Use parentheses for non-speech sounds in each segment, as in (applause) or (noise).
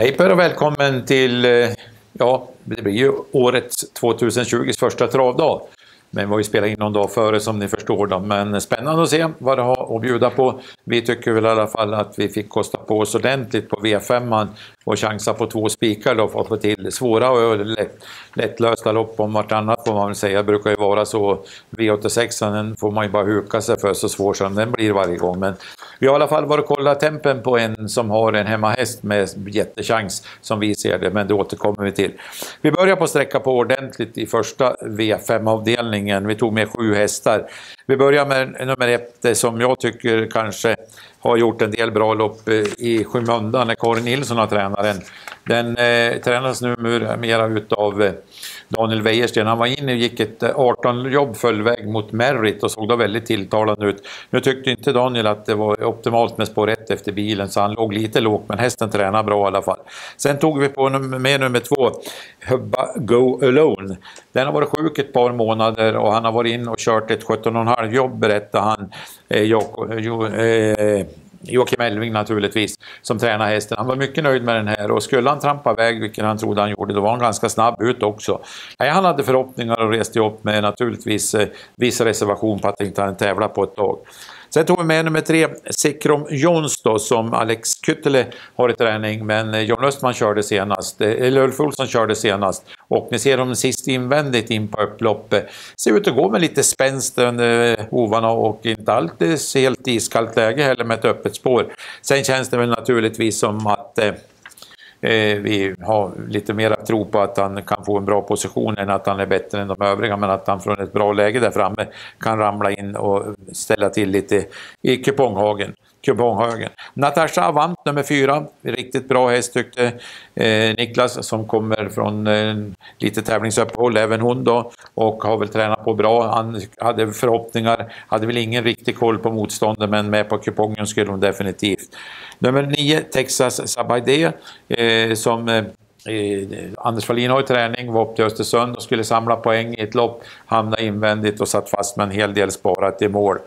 Hej Per och välkommen till, eh, ja, det blir ju årets 2020 första travdag. Men vi har ju spelat in någon dag före som ni förstår då. Men spännande att se vad det har att bjuda på. Vi tycker väl i alla fall att vi fick kosta på oss ordentligt på V5 och chansa på två spikar då för att få till svåra och lätt, lättlösta lopp om vartannat får man väl säga. Det brukar ju vara så. V86 den får man ju bara huka sig för så svår som den blir varje gång. Men vi har i alla fall varit och kollat tempen på en som har en hemmahäst med jättechans som vi ser det, men det återkommer vi till. Vi börjar på sträcka på ordentligt i första V5-avdelningen. Vi tog med sju hästar. Vi börjar med nummer ett som jag tycker kanske har gjort en del bra lopp eh, i skymundan när Karin Nilsson har tränat Den eh, tränas numera utav eh, Daniel Wäjersten. Han var inne och gick ett 18 eh, jobb föll väg mot Merritt och såg då väldigt tilltalande ut. Nu tyckte inte Daniel att det var optimalt med spår 1 efter bilen så han låg lite lågt men hästen tränade bra i alla fall. Sen tog vi på med nummer två, Hubba Go Alone. Den har varit sjuk ett par månader och han har varit inne och kört ett 17,5 jobb berättar han, eh, Jacob, eh, Joakim Elving naturligtvis, som tränar hästen. Han var mycket nöjd med den här och skulle han trampa iväg, vilket han trodde han gjorde, då var han ganska snabb ut också. Nej, han hade förhoppningar och reste upp med naturligtvis eh, viss reservation på att inte han tävla på ett tag. Sen tog vi med nummer tre, Sikrom Jons då, som Alex Kyttele har i träning, men John Östman körde senast, eh, eller Ulf Olsson körde senast. Och ni ser dem sist invändigt in på upploppet. Eh, ser ut att gå med lite spänst under eh, hovarna och inte alltid helt iskallt läge heller med ett öppet spår. Sen känns det väl naturligtvis som att Eh, vi har lite mer tro på att han kan få en bra position än att han är bättre än de övriga, men att han från ett bra läge där framme kan ramla in och ställa till lite i kuponghagen kuponghögen. Natasha Avant nummer fyra, riktigt bra häst tyckte eh, Niklas som kommer från eh, lite tävlingsuppehåll även hon då och har väl tränat på bra. Han hade förhoppningar, hade väl ingen riktig koll på motståndet men med på kupongen skulle hon definitivt. Nummer nio, Texas Sabaide eh, som eh, eh, Anders Wallin har ju träning, var upp till Östersund och skulle samla poäng i ett lopp, hamnade invändigt och satt fast med en hel del sparat i mål.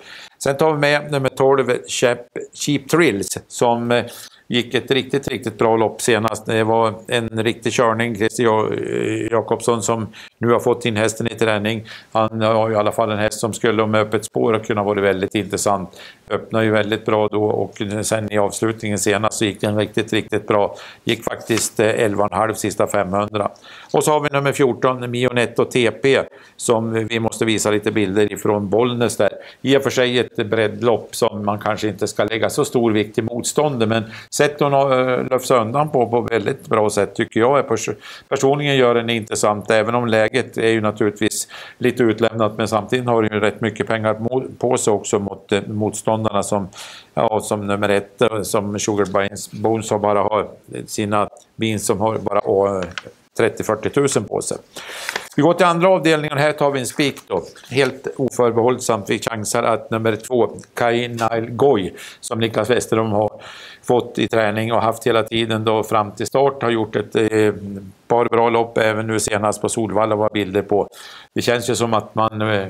Sen tar vi med nummer 12, Cheap, Thrills, som eh, gick ett riktigt, riktigt bra lopp senast. Det var en riktig körning, Christer Jakobsson, som nu har fått in hästen i träning. Han har ju i alla fall en häst som skulle, om öppet spår, kunna vara väldigt intressant. Öppnade ju väldigt bra då och sen i avslutningen senast så gick den riktigt, riktigt bra. Gick faktiskt 11,5 eh, sista 500. Och så har vi nummer 14, Mionetto TP, som vi måste visa lite bilder ifrån Bollnäs där. I och för sig ett breddlopp som man kanske inte ska lägga så stor vikt i motståndet, men sätt hon har eh, löfts undan på, på väldigt bra sätt tycker jag. Personligen gör den intressant, även om läget är ju naturligtvis lite utlämnat, men samtidigt har den ju rätt mycket pengar på sig också mot eh, motståndarna som, ja, som nummer ett, eh, som Sugar Bones har bara har sina bin som har bara 30-40 tusen på sig. Vi går till andra avdelningen, här tar vi en spik då. Helt oförbehållsamt, vi chansar att nummer två, Kainail Goy, som Niklas Westerholm har fått i träning och haft hela tiden då fram till start, har gjort ett eh, par bra lopp även nu senast på Solvalla var bilder på. Det känns ju som att man eh,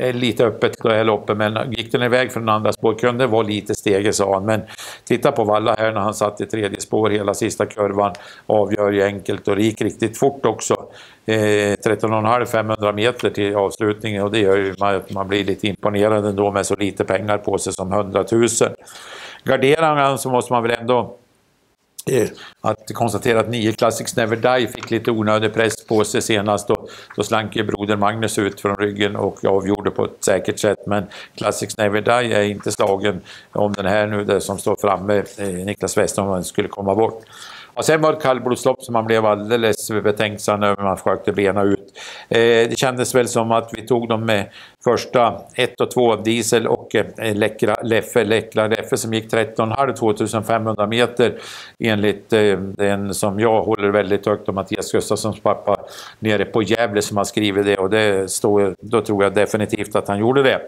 Eh, lite öppet det här loppet, men gick den iväg från andra spår kunde det vara lite steget sa han. Men titta på Valla här när han satt i tredje spår hela sista kurvan. Avgör ju enkelt och det gick riktigt fort också. Eh, 13,5 500 meter till avslutningen och det gör ju att man blir lite imponerad ändå med så lite pengar på sig som 100 000. Garderar han så måste man väl ändå att konstatera att nio Classics Never Die fick lite onödig press på sig senast. Då, då slank ju broder Magnus ut från ryggen och avgjorde på ett säkert sätt. Men Classics Never Die är inte slagen om den här nu, det som står framme, eh, Niklas Westholm, skulle komma bort. Och sen var det kallblodslopp som man blev alldeles betänksam över, man försökte bena ut. Eh, det kändes väl som att vi tog dem med första 1 och 2 diesel och eh, Läckra Leffe, Läckra Leffe som gick 13,5 2500 meter enligt eh, den som jag håller väldigt högt om Mattias Gustafssons pappa nere på Gävle som har skrivit det och det står, då tror jag definitivt att han gjorde det.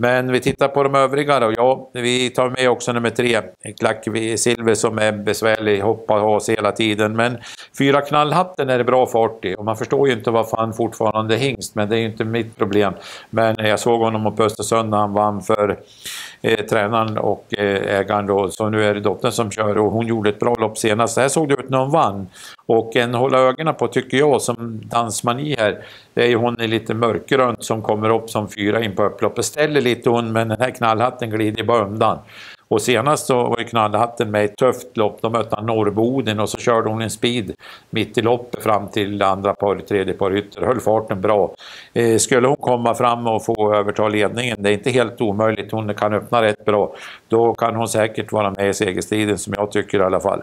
Men vi tittar på de övriga då. Ja, vi tar med också nummer tre, Klack Silver som är besvärlig, hoppar has hela tiden. Men fyra knallhatten är det bra fart i och man förstår ju inte varför han fortfarande är hingst, men det är ju inte mitt problem. Men jag såg honom på Östersund när han vann för eh, tränaren och eh, ägaren då. Så nu är det dottern som kör och hon gjorde ett bra lopp senast. Så här såg det ut när hon vann. Och en hålla ögonen på tycker jag som dansmani här, det är ju hon i lite mörkgrönt som kommer upp som fyra in på upploppet. Ställer lite hon men den här knallhatten glider bara undan. Och senast så var ju knallhatten med i ett tufft lopp. De mötte Norrboden och så körde hon en speed mitt i loppet fram till andra par, tredje par ytter. Höll farten bra. Eh, skulle hon komma fram och få överta ledningen, det är inte helt omöjligt. Hon kan öppna rätt bra. Då kan hon säkert vara med i segerstriden som jag tycker i alla fall.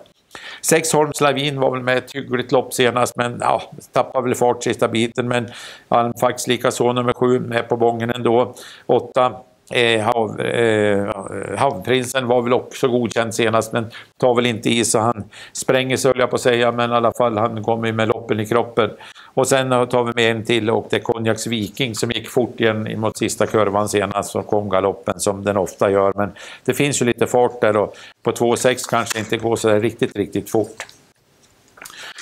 Sexholms Lavin var väl med ett hyggligt lopp senast, men ja, tappade väl fart sista biten. Men Almfax likaså nummer sju med på bången ändå. Åtta Eh, hav, eh, eh, havprinsen var väl också godkänd senast men tar väl inte i så han spränger sig höll jag på att säga men i alla fall han kommer med loppen i kroppen. Och sen tar vi med en till och det är Konjaks Viking som gick fort igen mot sista kurvan senast och kom galoppen som den ofta gör men det finns ju lite fart där och på 2,6 kanske inte går så där riktigt riktigt fort.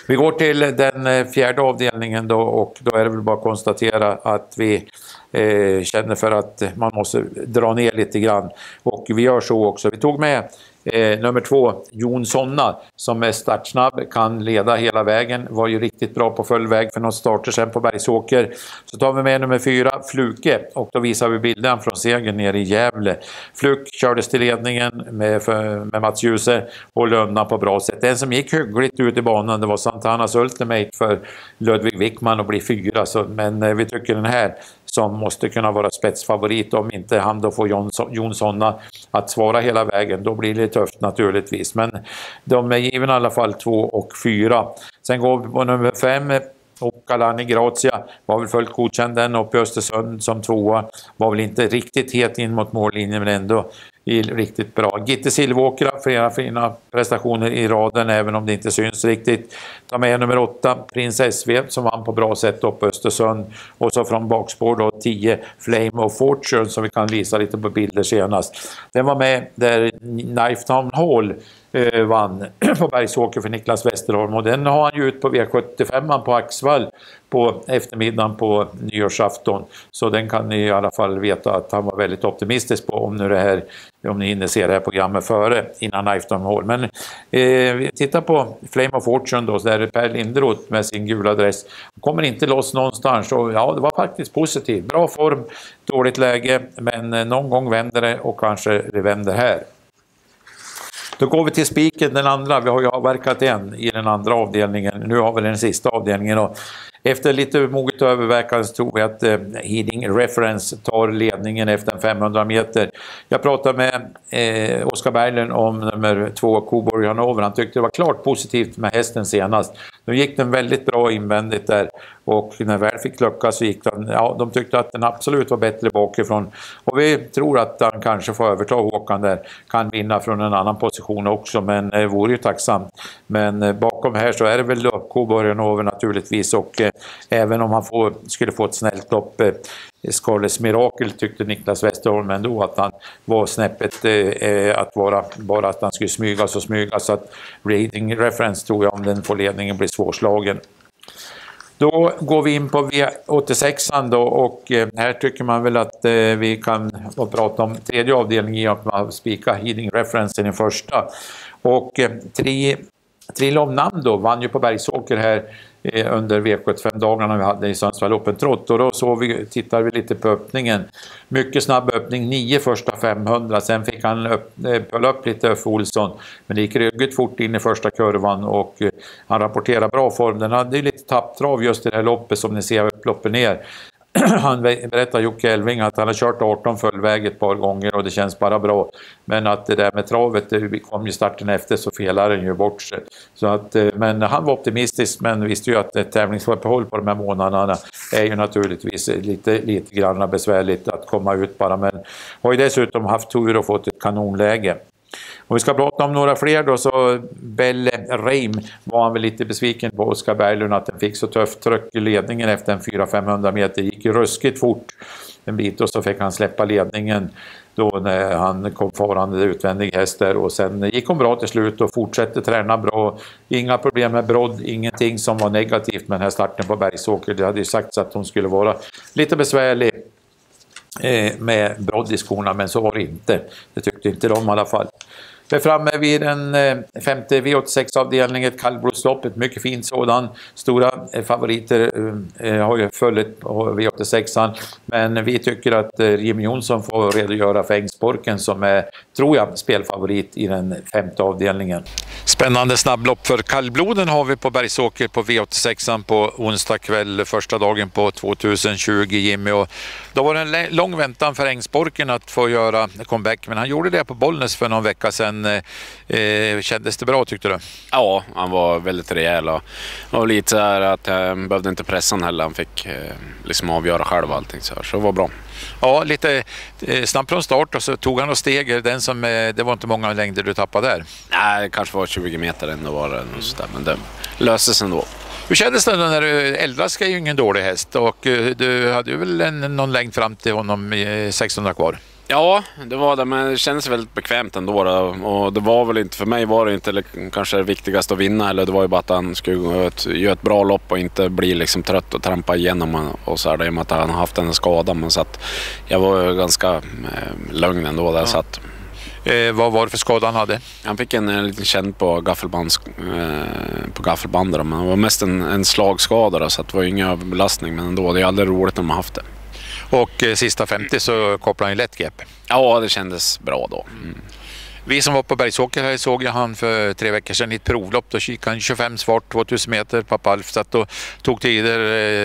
Vi går till den eh, fjärde avdelningen då och då är det väl bara att konstatera att vi Eh, känner för att man måste dra ner lite grann. Och vi gör så också. Vi tog med eh, nummer två, Jon Sonna, som är startsnabb, kan leda hela vägen. Var ju riktigt bra på full väg för några starter sen på Bergsåker. Så tar vi med nummer fyra, Fluke, och då visar vi bilden från segern nere i Gävle. Fluke kördes till ledningen med, för, med Mats Djuse och Lönna på bra sätt. Den som gick hyggligt ut i banan, det var Santanas Ultimate för Ludvig Wickman och bli fyra. Så, men eh, vi tycker den här som måste kunna vara spetsfavorit. Om inte han då får Jonsson, Jonssonna att svara hela vägen, då blir det tufft naturligtvis. Men de är givna i alla fall två och fyra. Sen går vi på nummer fem. Sokkalani Grazia var väl fullt godkänd den uppe i Östersund som tvåa. Var väl inte riktigt het in mot mållinjen men ändå riktigt bra. Gitte Silvåkra, flera fina prestationer i raden även om det inte syns riktigt. Ta med nummer 8, Prins SV som vann på bra sätt uppe i Östersund. Och så från bakspår då 10, Flame of Fortune som vi kan visa lite på bilder senast. Den var med där Knifetown Hall eh, vann (clears throat) på Bergsåker för Niklas Westerholm och den har han ju ut på V75 på Axvall på eftermiddagen på nyårsafton. Så den kan ni i alla fall veta att han var väldigt optimistisk på om, nu det här, om ni hinner se det här programmet före, innan Lifetime Hall. Men eh, titta på Flame of Fortune då, där Per Linderoth med sin gula dress kommer inte loss någonstans. Och ja, det var faktiskt positivt. Bra form, dåligt läge, men eh, någon gång vänder det och kanske det vänder här. Då går vi till spiken, den andra. Vi har ju avverkat en i den andra avdelningen. Nu har vi den sista avdelningen. Och efter lite moget övervägande så tror vi att eh, Heading Reference tar ledningen efter 500 meter. Jag pratade med eh, Oskar Berglund om nummer två, Coborg Hanover. Han tyckte det var klart positivt med hästen senast. Nu gick den väldigt bra invändigt där och när väl fick lucka så gick den, ja de tyckte att den absolut var bättre bakifrån. Och vi tror att han kanske får överta Håkan där, kan vinna från en annan position också men det eh, vore ju tacksamt. Men eh, bakom här så är det väl Coborg Hanover naturligtvis och eh, även om han får, skulle få ett snällt lopp. Eh, Scarlets Mirakel tyckte Niklas Westerholm ändå att han var snäppet eh, eh att vara, bara att han skulle smygas och smygas. Så att Reading Reference tror jag om den får ledningen blir svårslagen. Då går vi in på V86 an då och eh, här tycker man väl att vi kan prata om tredje avdelningen i och med att spika Heading Reference i den första. Och tre Trilomnam då vann ju på Bergsåker här under V75-dagarna vi hade i Sundsvall Open Trot. Och då såg vi, tittade vi lite på öppningen. Mycket snabb öppning, 9 första 500. Sen fick han upp, höll eh, upp lite Öffe Olsson. Men det gick ryggigt fort in i första kurvan och eh, han rapporterade bra form. Den hade ju lite tapptrav just i det här loppet som ni ser upploppet ner. (clears throat) han berättar Jocke Elving att han har kört 18 fullväg ett par gånger och det känns bara bra. Men att det där med travet, det kom ju starten efter så felar den ju bort sig. Så att, eh, men han var optimistisk men visste ju att ett tävlingsuppehåll på de här månaderna är ju naturligtvis lite, lite grann besvärligt att komma ut bara. Men har ju dessutom haft tur och fått ett kanonläge. Om vi ska prata om några fler då så Belle Reim var han väl lite besviken på Oskar Berglund att den fick så tufft tryck i ledningen efter en 400-500 meter. det gick ju ruskigt fort en bit och så fick han släppa ledningen då när han kom farande utvändig häst där och sen gick hon bra till slut och fortsatte träna bra. Inga problem med brodd, ingenting som var negativt med den här starten på Bergsåker. Det hade ju sagts att hon skulle vara lite besvärlig Eh, med brodd i skorna, men så var det inte. Det tyckte inte de i alla fall. Vi är framme vid den eh, femte V86-avdelningen, ett kallblodslopp, ett mycket fint sådant. Stora eh, favoriter eh, har ju följt på V86an, men vi tycker att Jim Jonsson får redogöra för Ängsborken som är, tror jag, spelfavorit i den femte avdelningen. Spännande snabblopp för kallbloden har vi på Bergsåker på V86an på onsdag kväll, första dagen på 2020, Jimmy. Och då var det en lång väntan för Ängsborken att få göra comeback, men han gjorde det på Bollnäs för någon vecka sedan men eh, kändes det bra tyckte du? Ja, han var väldigt rejäl och, och lite så här att eh, han behövde inte pressa honom heller. Han fick eh, liksom avgöra själv allting så här, så det var bra. Ja, lite eh, snabbt från start och så tog han några steg. Den som, eh, det var inte många längder du tappade där. Nej, det kanske var 20 meter ändå var det, mm. så där, men det löste sig ändå. Hur kändes det när du, Eldras är ju ingen dålig häst och eh, du hade ju väl en, någon längd fram till honom, 600 eh, kvar? Ja, det var det, men det kändes väldigt bekvämt ändå. Då. Och det var väl inte, för mig var det inte kanske det viktigaste att vinna. Eller det var ju bara att han skulle göra ett bra lopp och inte bli liksom trött och trampa igenom och så här, i och med att han har haft en skada. Men så att jag var ganska eh, lugn ändå där. Ja. Så att, eh, vad var det för skada han hade? Han fick en, en liten känn på, gaffelbands, eh, på gaffelbandet. Men det var mest en, en slagskada, då, så det var ingen överbelastning. Men ändå, det är aldrig roligt när man haft det. Och eh, sista 50 så kopplade han ju lätt grepp. Ja, det kändes bra då. Mm. Vi som var på Bergsåker här såg jag han för tre veckor sedan i ett provlopp. Då kikade han 25 svart, 2000 meter, pappa Alf satt och tog tider.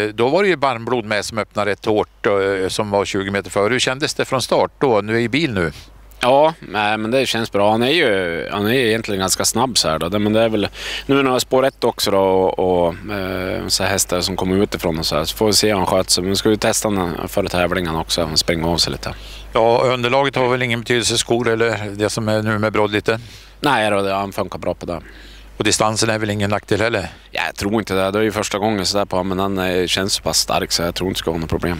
Eh, då var det ju Barnblod med som öppnade rätt hårt eh, som var 20 meter före. Hur kändes det från start då? Nu är i bil nu. Ja, men det känns bra. Han är ju han är egentligen ganska snabb så här. Då. Men det är väl, nu när jag spår rätt också då, och, och eh, så hästar som kommer utifrån och så här, så får vi se hur han sköter sig. Men vi ska ju testa honom före tävlingen också, han springer av sig lite. Ja, underlaget har väl ingen betydelse, skor eller det som är nu med Brodd lite? Nej, då, han funkar bra på det. Och distansen är väl ingen nackdel heller? Jag tror inte det. Det är ju första gången sådär på honom, men han känns så pass stark så jag tror inte det ska vara något problem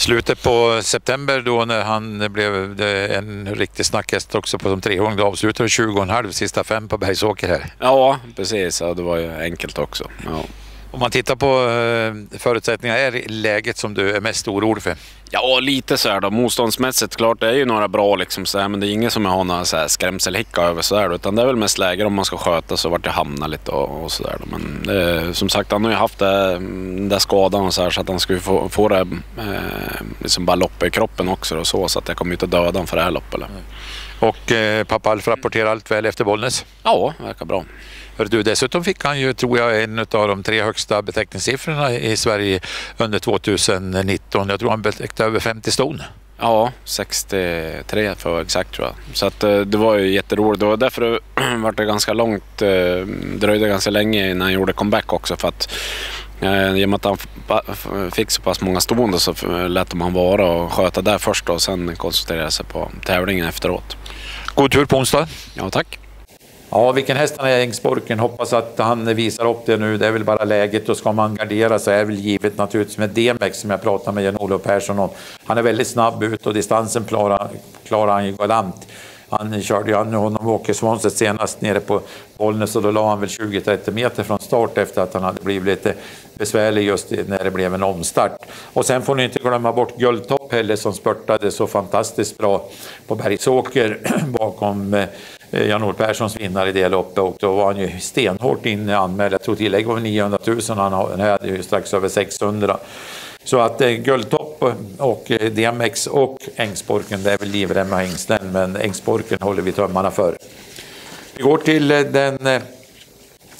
slutet på september då när han blev en riktig snackhäst också på som treåring. då avslutade 20,5 sista fem på Bergsåker här. Ja, precis. Ja, det var ju enkelt också. Ja. Om man tittar på eh, förutsättningarna, är det läget som du är mest orolig för? Ja, lite så här då. Motståndsmässigt, klart det är ju några bra liksom så här, men det är ingen som jag har några så här skrämselhicka över så här utan det är väl mest läget om man ska sköta sig och vart jag hamnar lite och, och så där då. Men det, eh, som sagt, han har ju haft det, mm, den där skadan och så här så att han skulle få, få det eh, liksom bara loppet i kroppen också och så, så att jag kommer ju inte döda honom för det här loppet. Mm. Och eh, pappa Alf rapporterar allt väl efter Bollnäs? Ja, verkar bra. du, dessutom fick han ju, tror jag, en av de tre högsta beteckningssiffrorna i Sverige under 2019. Jag tror han betäckte över 50 ston. Ja, 63 för exakt tror jag. Så att, eh, det var ju jätteroligt. Det var därför det (clears throat) var det ganska långt. Eh, dröjde ganska länge innan han gjorde comeback också. För att, eh, I och med att han fick så pass många stående så lät de han vara och sköta där först och sen koncentrera sig på tävlingen efteråt. God tur på onsdag. Ja, tack. Ja, vilken häst han är, Ängsborken. Hoppas att han visar upp det nu. Det är väl bara läget och ska man gardera så är väl givet naturligtvis med Demex som jag pratade med Jan-Olof Persson om. Han är väldigt snabb ut och distansen klarar, klarar han ju galant. Han körde ju an honom och Åke Svanstedt senast nere på Bollnäs och då la han väl 20-30 meter från start efter att han hade blivit lite besvärlig just när det blev en omstart. Och sen får ni inte glömma bort Guldtopp heller som spurtade så fantastiskt bra på Bergsåker (clears throat) bakom eh, Jan-Olof Perssons vinnare i det loppet och då var han ju stenhårt inne anmäld. Jag tror tillägg var 900 000 han hade ju strax över 600. Så att eh, och eh, DMX och Ängsborken. Det är väl livrem och hängslen, men Ängsborken håller vi tummarna för. Vi går till eh, den eh,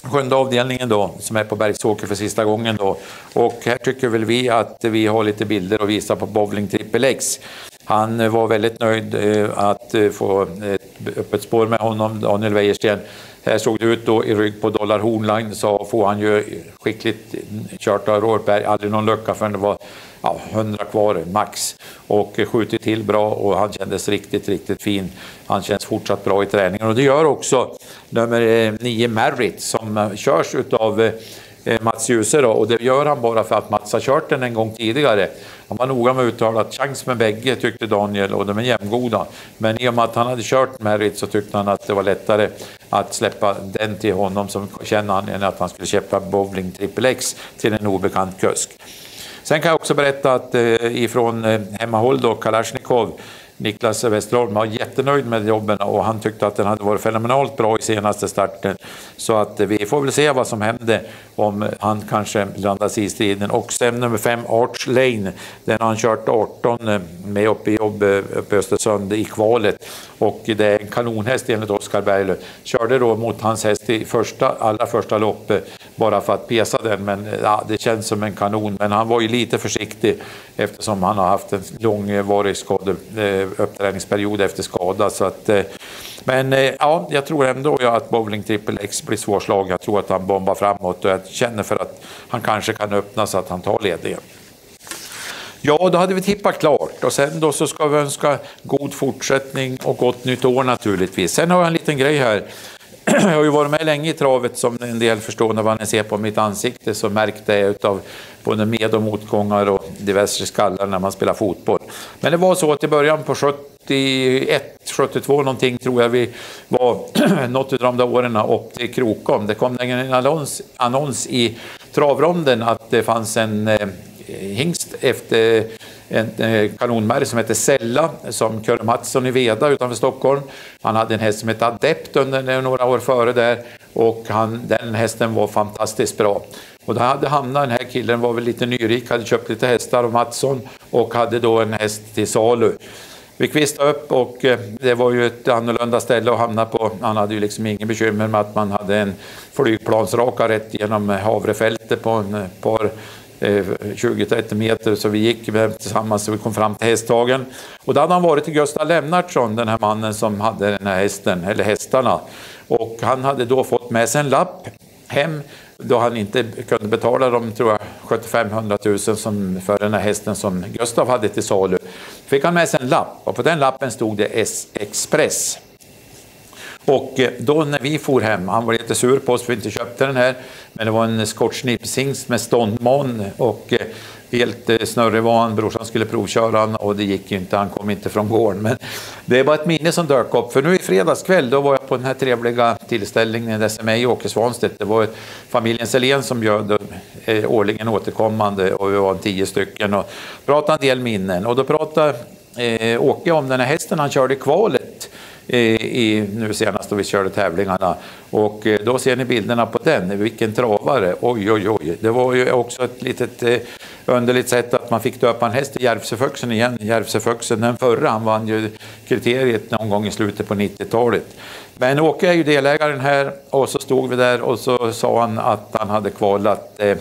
sjunde avdelningen då, som är på Bergsåker för sista gången då. Och här tycker väl vi att vi har lite bilder att visa på Bowling Triple X. Han var väldigt nöjd att få ett öppet spår med honom, Daniel Wäjersten. Här såg det ut då i rygg på Dollar Hornline så får han ju skickligt mm, kört av Rårberg, aldrig någon lucka förrän det var ja, 100 kvar max och eh, skjutit till bra och han kändes riktigt, riktigt fin. Han känns fortsatt bra i träningen och det gör också nummer 9 eh, Merritt som eh, körs utav Mats Djuse då och det gör han bara för att Mats har kört den en gång tidigare. Han var noga med att uttala att chans med bägge tyckte Daniel och de är jämngoda. Men i och med att han hade kört Merritt så tyckte han att det var lättare att släppa den till honom som känner han än att han skulle köpa Bowling Triple X till en obekant kusk. Sen kan jag också berätta att eh, ifrån eh, hemmahåll då, Kalashnikov, Niklas Westerholm var jättenöjd med jobben och han tyckte att den hade varit fenomenalt bra i senaste starten. Så att vi får väl se vad som händer om han kanske blandas i striden. Och sen nummer fem, Arch Lane, den har han kört 18 eh, med upp i jobb uppe i Östersund i kvalet. Och det är en kanonhäst enligt Oskar Berglund. Körde då mot hans häst i första, allra första loppet bara för att pesa den. Men eh, ja, det känns som en kanon. Men han var ju lite försiktig eftersom han har haft en långvarig skade, eh, uppträningsperiod efter skada. Så att, eh, men ja, jag tror ändå att Bowling Triple X blir svårslagen. Jag tror att han bombar framåt och jag känner för att han kanske kan öppna så att han tar ledningen. Ja, då hade vi tippat klart och sen då så ska vi önska god fortsättning och gott nytt år naturligtvis. Sen har jag en liten grej här jag har ju varit med länge i travet som en del förstår när man ser på mitt ansikte så märkte jag utav både med och motgångar och diverse skallar när man spelar fotboll. Men det var så att i början på 71, 72 någonting tror jag vi var (clears throat) något av de där åren upp till Krokom. Det kom en annons, annons i travronden att det fanns en eh, hingst efter en eh, kanonmärg som hette Sella som Curre Mattsson i Veda utanför Stockholm. Han hade en häst som hette Adept under några år före där och han, den hästen var fantastiskt bra. Och då hade hamnat den här killen, var väl lite nyrik, hade köpt lite hästar av Mattsson och hade då en häst till salu. Vi kvistade upp och eh, det var ju ett annorlunda ställe att hamna på. Han hade ju liksom ingen bekymmer med att man hade en flygplansraka rätt genom havrefältet på en eh, par 20-30 eh, meter, så vi gick tillsammans och vi kom fram till hästhagen. Och då hade han varit till Gösta Lennartsson, den här mannen som hade den här hästen, eller hästarna. Och han hade då fått med sig en lapp hem då han inte kunde betala de, tror jag, 7500 000 som, för den här hästen som Gustav hade till salu. Fick han med sig en lapp och på den lappen stod det S Express. Och eh, då när vi for hem, han var lite sur på oss för vi inte köpte den här, men det var en Scotch Nipsings med ståndmån och eh, helt eh, snurrig var han, brorsan skulle provköra han och det gick ju inte, han kom inte från gården. Men det är bara ett minne som dök upp, för nu i fredagskväll då var jag på den här trevliga tillställningen där mig och Åke Svanstedt, det var familjen Selén som bjöd årligen återkommande och vi var tio stycken och pratade en del minnen och då pratade Åke om den här hästen han körde i kvalet i, nu senast då vi körde tävlingarna. Och eh, då ser ni bilderna på den, vilken travare, oj oj oj. Det var ju också ett litet eh, underligt sätt att man fick döpa en häst till Järvsöfuxen igen. Järvsöfuxen den förra, han vann ju kriteriet någon gång i slutet på 90-talet. Men Åke är ju delägaren här och så stod vi där och så sa han att han hade kvalat eh,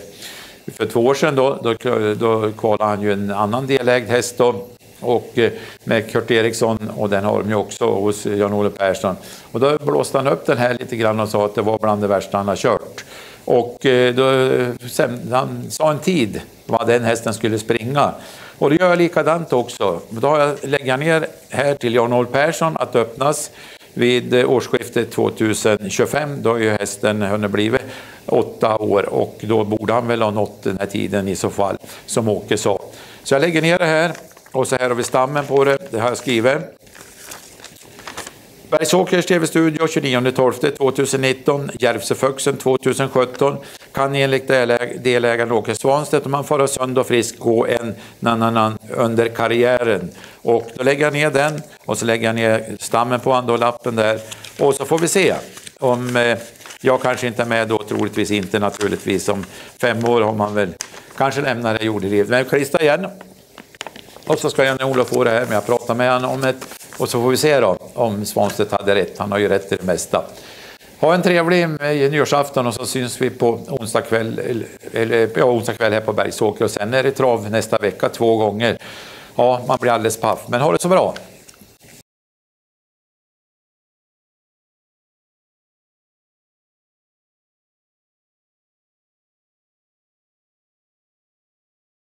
för två år sedan då, då, då kvalade han ju en annan delägd häst då, och eh, med Kurt Eriksson och den har de ju också hos Jan-Olof Persson. Och då blåste han upp den här lite grann och sa att det var bland det värsta han har kört. Och eh, då, sen, han sa en tid vad den hästen skulle springa. Och då gör jag likadant också. Då har jag, lägger jag ner här till Jan-Olof Persson att öppnas vid eh, årsskiftet 2025. Då har ju hästen hunnit blivit åtta år och då borde han väl ha nått den här tiden i så fall, som Åke sa. Så jag lägger ner det här och så här har vi stammen på det, det har jag skrivit. Bergsåkers TV-studio 29.12.2019, Järvsöföxen 2017 kan enligt delägaren Åke Svanstedt, om han fara sund och frisk, gå en nananan under karriären. Och då lägger jag ner den och så lägger jag ner stammen på andra lappen där och så får vi se om eh, jag kanske inte är med då, troligtvis inte naturligtvis. Om fem år har man väl kanske lämnat det jordelivet. Men klistra igen och så ska Jan-Olof få det här men jag pratar med honom om det. Och så får vi se då om Svanstedt hade rätt. Han har ju rätt i det mesta. Ha en trevlig nyårsafton och så syns vi på onsdag kväll, eller, ja, onsdag kväll här på Bergsåker. Och sen är det trav nästa vecka två gånger. Ja, man blir alldeles paff. Men ha det så bra.